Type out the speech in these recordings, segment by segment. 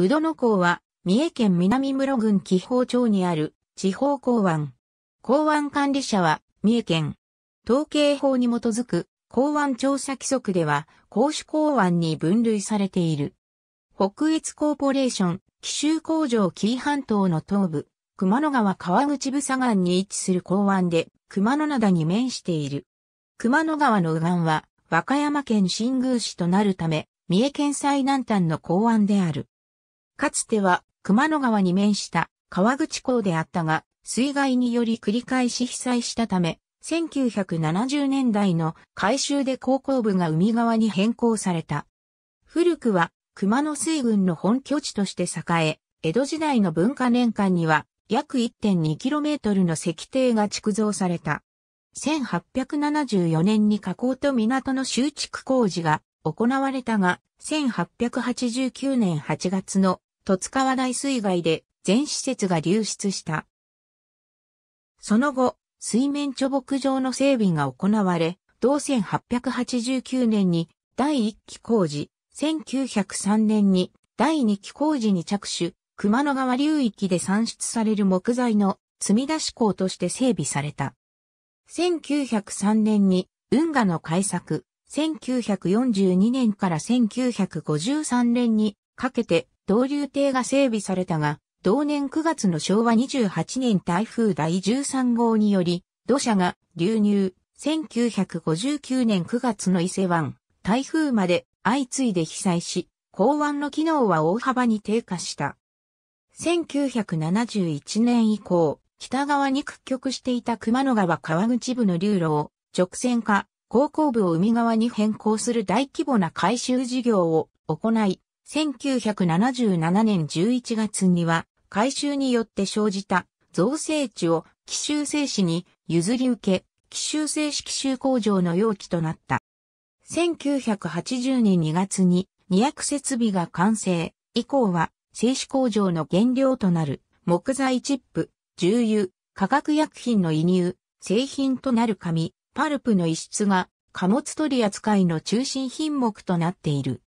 宇戸野港は、三重県南室郡紀宝町にある地方港湾。港湾管理者は、三重県。統計法に基づく港湾調査規則では、公主港湾に分類されている。北越コーポレーション、紀州工場紀伊半島の東部、熊野川川口部佐岸に位置する港湾で、熊野灘に面している。熊野川の右岸は、和歌山県新宮市となるため、三重県最南端の港湾である。かつては熊野川に面した川口港であったが、水害により繰り返し被災したため、1970年代の改修で高校部が海側に変更された。古くは熊野水軍の本拠地として栄え、江戸時代の文化年間には約 1.2km の石堤が築造された。1874年に河口と港の修築工事が行われたが、1889年8月の戸塚川大水害で全施設が流出した。その後、水面貯木場の整備が行われ、同1889年に第1期工事、1903年に第2期工事に着手、熊野川流域で産出される木材の積み出し港として整備された。1903年に運河の開削、1942年から1953年にかけて導流艇が整備されたが、同年9月の昭和28年台風第13号により、土砂が流入、1959年9月の伊勢湾、台風まで相次いで被災し、港湾の機能は大幅に低下した。1971年以降、北側に屈曲していた熊野川川口部の流路を直線化、高校部を海側に変更する大規模な改修事業を行い、1977年11月には、改修によって生じた造成地を奇襲製紙に譲り受け、奇襲製紙奇襲工場の容器となった。1980年2月に2薬設備が完成、以降は製紙工場の原料となる木材チップ、重油、化学薬品の移入、製品となる紙、パルプの輸出が貨物取り扱いの中心品目となっている。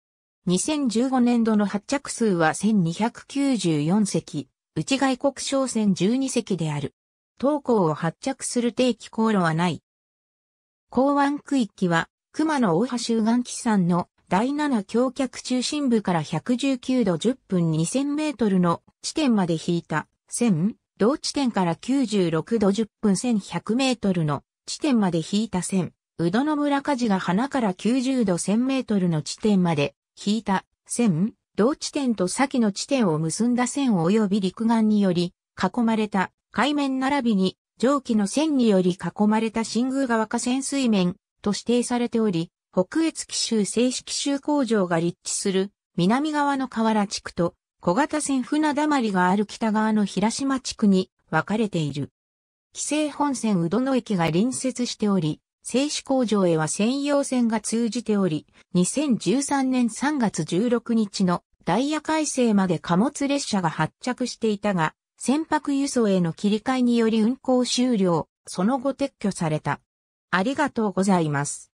2015年度の発着数は1294隻、内外国商船12隻である。東港を発着する定期航路はない。港湾区域は、熊野大橋右岸基山の第7橋脚中心部から119度10分2000メートルの地点まで引いた線、同地点から96度10分1100メートルの地点まで引いた線、宇野の村火事が花から90度1000メートルの地点まで引いた線、同地点と先の地点を結んだ線及び陸岸により囲まれた海面並びに上記の線により囲まれた新宮川河川水面と指定されており、北越紀州正式州工場が立地する南側の河原地区と小型船船だまりがある北側の平島地区に分かれている。紀勢本線宇土野駅が隣接しており、製紙工場へは専用線が通じており、2013年3月16日のダイヤ改正まで貨物列車が発着していたが、船舶輸送への切り替えにより運行終了、その後撤去された。ありがとうございます。